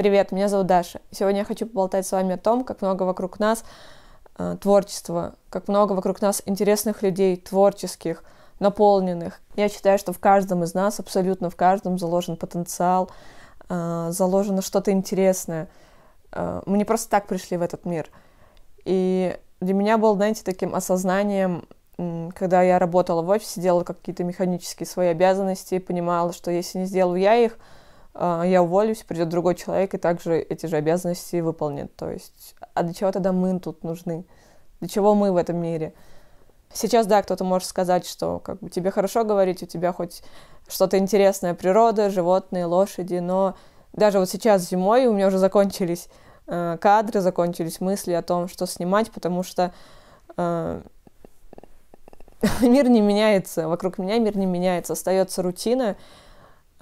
Привет, меня зовут Даша. Сегодня я хочу поболтать с вами о том, как много вокруг нас э, творчества, как много вокруг нас интересных людей, творческих, наполненных. Я считаю, что в каждом из нас, абсолютно в каждом, заложен потенциал, э, заложено что-то интересное. Э, мы не просто так пришли в этот мир. И для меня было, знаете, таким осознанием, когда я работала в офисе, делала какие-то механические свои обязанности, понимала, что если не сделаю я их, а, я уволюсь, придет другой человек и также эти же обязанности выполнит. То есть, а для чего тогда мы тут нужны? Для чего мы в этом мире? Сейчас, да, кто-то может сказать, что как бы тебе хорошо говорить, у тебя хоть что-то интересное, природа, животные, лошади, но даже вот сейчас зимой у меня уже закончились э, кадры, закончились мысли о том, что снимать, потому что э, мир не меняется, вокруг меня мир не меняется, остается рутина,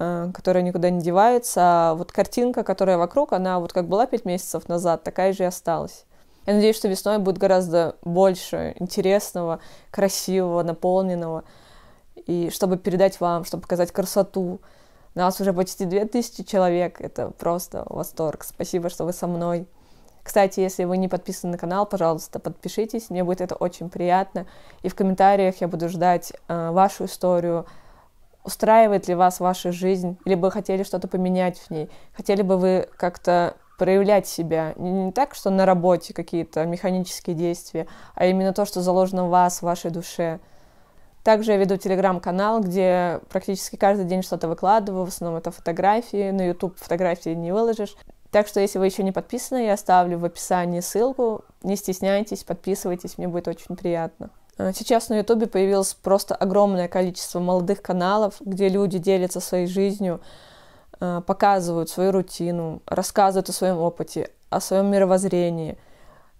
Э, которая никуда не девается. А вот картинка, которая вокруг, она вот как была пять месяцев назад, такая же и осталась. Я надеюсь, что весной будет гораздо больше интересного, красивого, наполненного. И чтобы передать вам, чтобы показать красоту. Нас уже почти две тысячи человек. Это просто восторг. Спасибо, что вы со мной. Кстати, если вы не подписаны на канал, пожалуйста, подпишитесь. Мне будет это очень приятно. И в комментариях я буду ждать э, вашу историю, устраивает ли вас ваша жизнь, или бы хотели что-то поменять в ней, хотели бы вы как-то проявлять себя. Не так, что на работе какие-то механические действия, а именно то, что заложено в вас, в вашей душе. Также я веду телеграм-канал, где практически каждый день что-то выкладываю, в основном это фотографии, на YouTube фотографии не выложишь. Так что, если вы еще не подписаны, я оставлю в описании ссылку. Не стесняйтесь, подписывайтесь, мне будет очень приятно. Э, сейчас на Ютубе появилось просто огромное количество молодых каналов, где люди делятся своей жизнью, э, показывают свою рутину, рассказывают о своем опыте, о своем мировоззрении.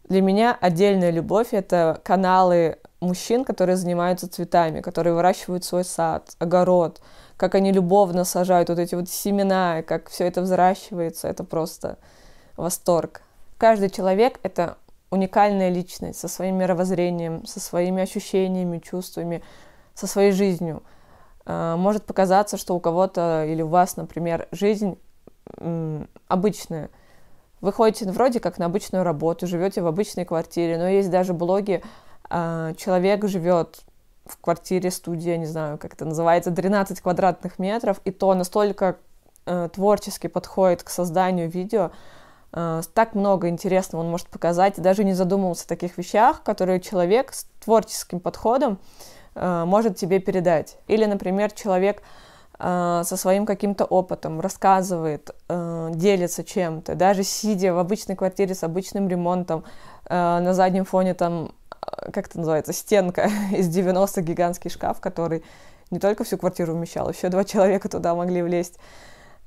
Для меня отдельная любовь — это каналы мужчин, которые занимаются цветами, которые выращивают свой сад, огород, как они любовно сажают вот эти вот семена, как все это взращивается, это просто восторг. Каждый человек — это уникальная личность со своим мировоззрением, со своими ощущениями, чувствами, со своей жизнью. А, может показаться, что у кого-то или у вас, например, жизнь обычная. Вы ходите вроде как на обычную работу, живете в обычной квартире, но есть даже блоги, а, человек живет в квартире, студии, не знаю, как это называется, 13 квадратных метров, и то настолько э, творчески подходит к созданию видео, Э, так много интересного он может показать, и даже не задумывался о таких вещах, которые человек с творческим подходом э, может тебе передать. Или, например, человек э, со своим каким-то опытом рассказывает, делится чем-то, даже сидя в обычной квартире с обычным ремонтом, на заднем фоне там, как это называется, стенка из 90 гигантский шкаф, который не только всю квартиру вмещал, еще два человека туда могли влезть.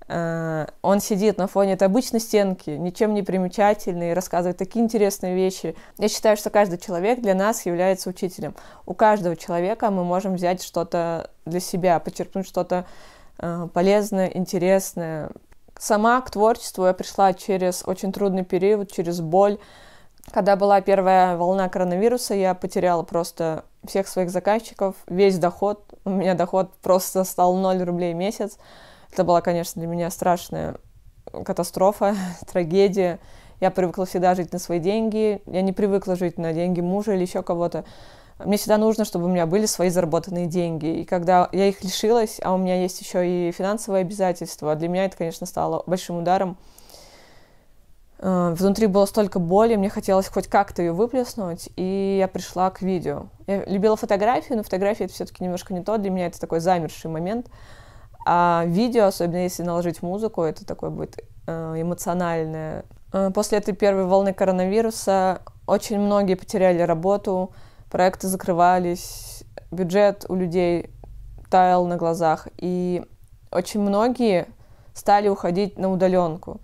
Э, он сидит на фоне этой обычной стенки, ничем не примечательный, рассказывает такие интересные вещи. Я считаю, что каждый человек для нас является учителем. У каждого человека мы можем взять что-то для себя, почерпнуть что-то э, полезное, интересное. Сама к творчеству я пришла через очень трудный период, через боль. Когда была первая волна коронавируса, я потеряла просто всех своих заказчиков, весь доход. У меня доход просто стал 0 рублей в месяц. Это была, конечно, для меня страшная катастрофа, трагедия. Я привыкла всегда жить на свои деньги. Я не привыкла жить на деньги мужа или еще кого-то. Мне всегда нужно, чтобы у меня были свои заработанные деньги. И когда я их лишилась, а у меня есть еще и финансовые обязательства, для меня это, конечно, стало большим ударом. А, внутри было столько боли, мне хотелось хоть как-то ее выплеснуть, и я пришла к видео. Я любила фотографии, но фотографии это все-таки немножко не то. Для меня это такой замерший момент. А видео, особенно если наложить музыку, это такое будет э, эмоциональное. Э, после этой первой волны коронавируса очень многие потеряли работу, проекты закрывались, бюджет у людей таял на глазах, и очень многие стали уходить на удаленку.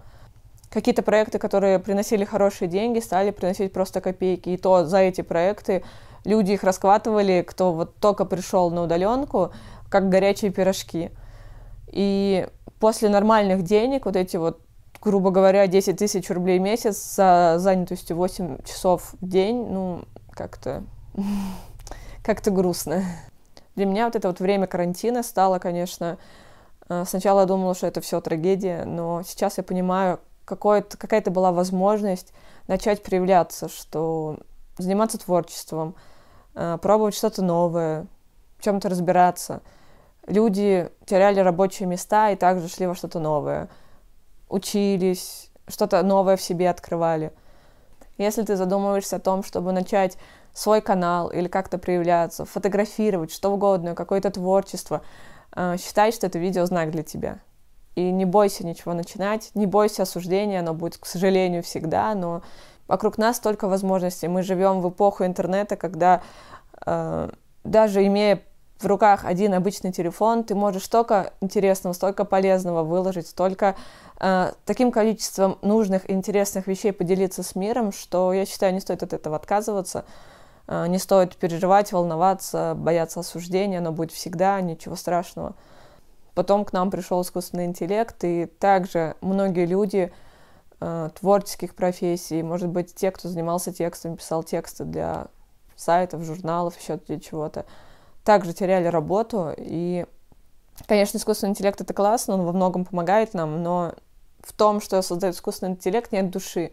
Какие-то проекты, которые приносили хорошие деньги, стали приносить просто копейки. И то за эти проекты люди их раскватывали, кто вот только пришел на удаленку, как горячие пирожки. И после нормальных денег, вот эти вот, грубо говоря, 10 тысяч рублей в месяц за занятостью 8 часов в день, ну, как-то как-то грустно. Для меня вот это вот время карантина стало, конечно, э, сначала я думала, что это все трагедия, но сейчас я понимаю, какая-то была возможность начать проявляться, что заниматься творчеством, э, пробовать что-то новое, в чем-то разбираться – люди теряли рабочие места и также шли во что-то новое. Учились, что-то новое в себе открывали. Если ты задумываешься о том, чтобы начать свой канал или как-то проявляться, фотографировать, что угодно, какое-то творчество, э, считай, что это видео знак для тебя. И не бойся ничего начинать, не бойся осуждения, оно будет, к сожалению, всегда, но вокруг нас столько возможностей. Мы живем в эпоху интернета, когда э, даже имея в руках один обычный телефон, ты можешь столько интересного, столько полезного выложить, столько э, таким количеством нужных, интересных вещей поделиться с миром, что я считаю, не стоит от этого отказываться, э, не стоит переживать, волноваться, бояться осуждения, оно будет всегда, ничего страшного. Потом к нам пришел искусственный интеллект, и также многие люди э, творческих профессий, может быть, те, кто занимался текстами, писал тексты для сайтов, журналов, еще для чего-то, также теряли работу. И, конечно, искусственный интеллект — это классно, он во многом помогает нам, но в том, что создает искусственный интеллект, нет души.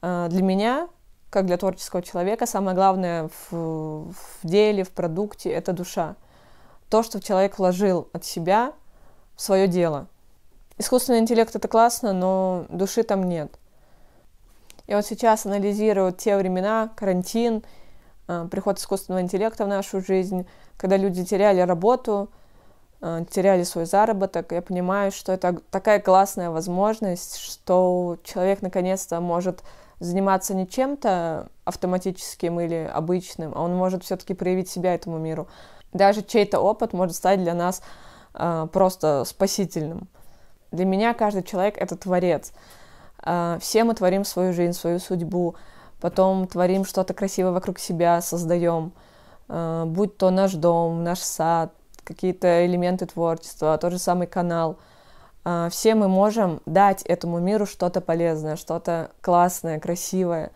А, для меня, как для творческого человека, самое главное в, в деле, в продукте — это душа. То, что человек вложил от себя в свое дело. Искусственный интеллект — это классно, но души там нет. И вот сейчас анализирую те времена, карантин — Э, приход искусственного интеллекта в нашу жизнь, когда люди теряли работу, э, теряли свой заработок, я понимаю, что это такая классная возможность, что человек наконец-то может заниматься не чем-то автоматическим или обычным, а он может все-таки проявить себя этому миру. Даже чей-то опыт может стать для нас э, просто спасительным. Для меня каждый человек это творец. все мы творим свою жизнь, свою судьбу потом творим что-то красивое вокруг себя, создаем, э, будь то наш дом, наш сад, какие-то элементы творчества, тот же самый канал. А, все мы можем дать этому миру что-то полезное, что-то классное, красивое.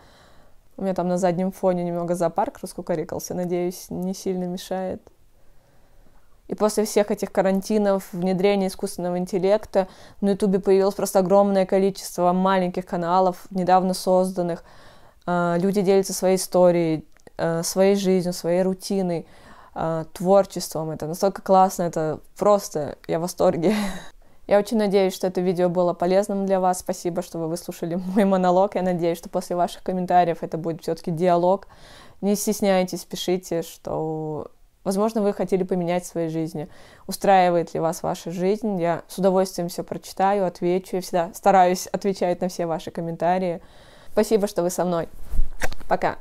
У меня там на заднем фоне немного зоопарк раскукарикался, надеюсь, не сильно мешает. И после всех этих карантинов, внедрения искусственного интеллекта на Ютубе появилось просто огромное количество маленьких каналов, недавно созданных, а, люди делятся своей историей, а, своей жизнью, своей рутиной, а, творчеством. Это настолько классно, это просто, я в восторге. Я очень надеюсь, что это видео было полезным для вас. Спасибо, что вы выслушали мой монолог. Я надеюсь, что после ваших комментариев это будет все-таки диалог. Не стесняйтесь, пишите, что, возможно, вы хотели поменять в своей жизни. Устраивает ли вас ваша жизнь? Я с удовольствием все прочитаю, отвечу. Я всегда стараюсь отвечать на все ваши комментарии. Спасибо, что вы со мной. Пока.